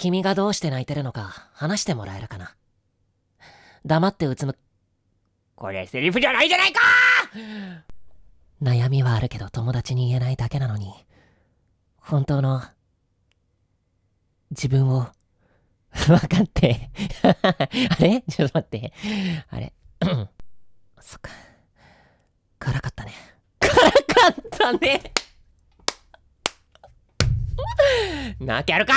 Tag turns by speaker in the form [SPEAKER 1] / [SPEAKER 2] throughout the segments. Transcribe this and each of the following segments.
[SPEAKER 1] 君がどうして泣いてるのか話してもらえるかな黙ってうつむこれセリフじゃないじゃないか悩みはあるけど友達に言えないだけなのに本当の自分を 分かって あれちょっと待ってあれ そっか辛かったね辛かったね 泣けるか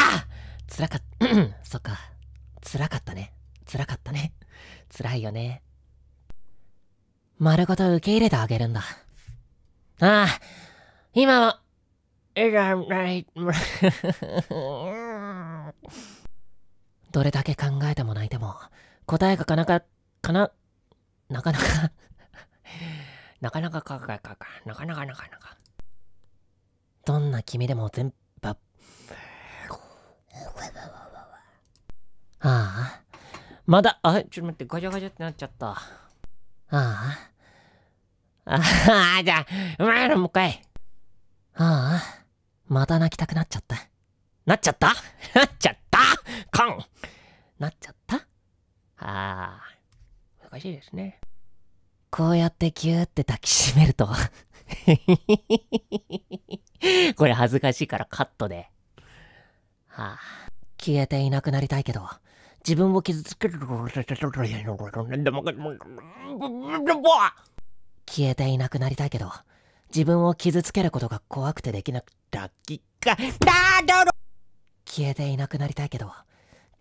[SPEAKER 1] 辛かった そっか辛かったねつらかったね辛いよね丸ごと受け入れてあげるんだああ今はいらない どれだけ考えても泣いても答えがかなかかななかなかなかなかかかかかなかなかなかなかどんな君でも全部まだ、あ、ちょっと待って、ガチャガチャってなっちゃった。ああ。ああ、じゃあ、お前らもう一回。ああ、また泣きたくなっちゃった。なっちゃったなっちゃったカンなっちゃったああ、難しいですね。こうやってギューって抱きしめると これ恥ずかしいからカットで。はあ、消えていなくなりたいけど、自分を傷つける。消えていなくなりたいけど、自分を傷つけることが怖くてできなく、ラッか、だろ消えていなくなりたいけど、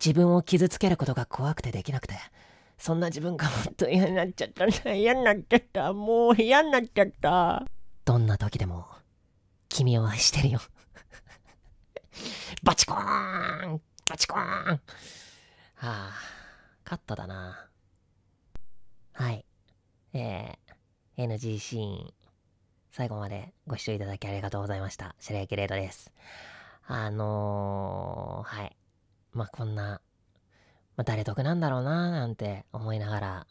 [SPEAKER 1] 自分を傷つけることが怖くてできなくて、そんな自分がもっと嫌になっちゃった。嫌になっちゃった。もう嫌になっちゃった。どんな時でも、君を愛してるよ。バチコーンバチコーンああ、カットだな。はい。えー、NG シーン。最後までご視聴いただきありがとうございました。白焼きレードです。あのー、はい。まあ、こんな、まあ、誰得なんだろうなーなんて思いながら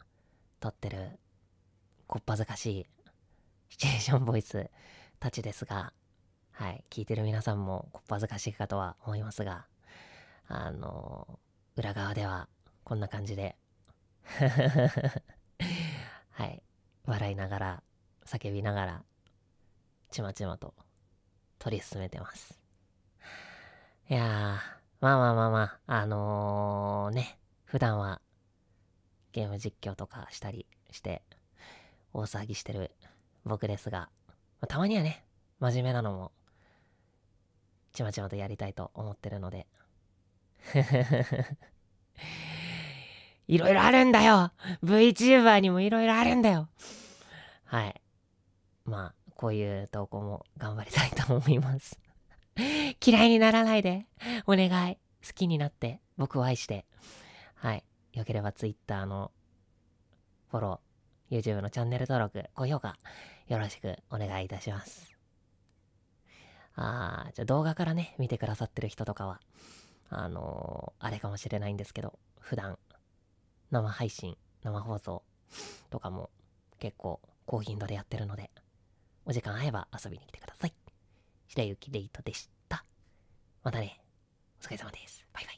[SPEAKER 1] 撮ってる、こっぱずかしいシチュエーションボイスたちですが、はい。聞いてる皆さんもこっぱずかしいかとは思いますが、あのー裏側ではこんな感じで はい、笑いながら、叫びながら、ちまちまと取り進めてます。いやー、まあまあまあまあ、あのー、ね、普段はゲーム実況とかしたりして、大騒ぎしてる僕ですが、まあ、たまにはね、真面目なのも、ちまちまとやりたいと思ってるので、いろいろあるんだよ !VTuber にもいろいろあるんだよはい。まあ、こういう投稿も頑張りたいと思います嫌いにならないでお願い好きになって僕を愛して。はい。よければ Twitter のフォロー、YouTube のチャンネル登録、高評価、よろしくお願いいたします。あー、じゃあ動画からね、見てくださってる人とかは、あのー、あれかもしれないんですけど、普段、生配信、生放送とかも結構高頻度でやってるので、お時間合えば遊びに来てください。白雪レイトでした。またね。お疲れ様です。バイバイ。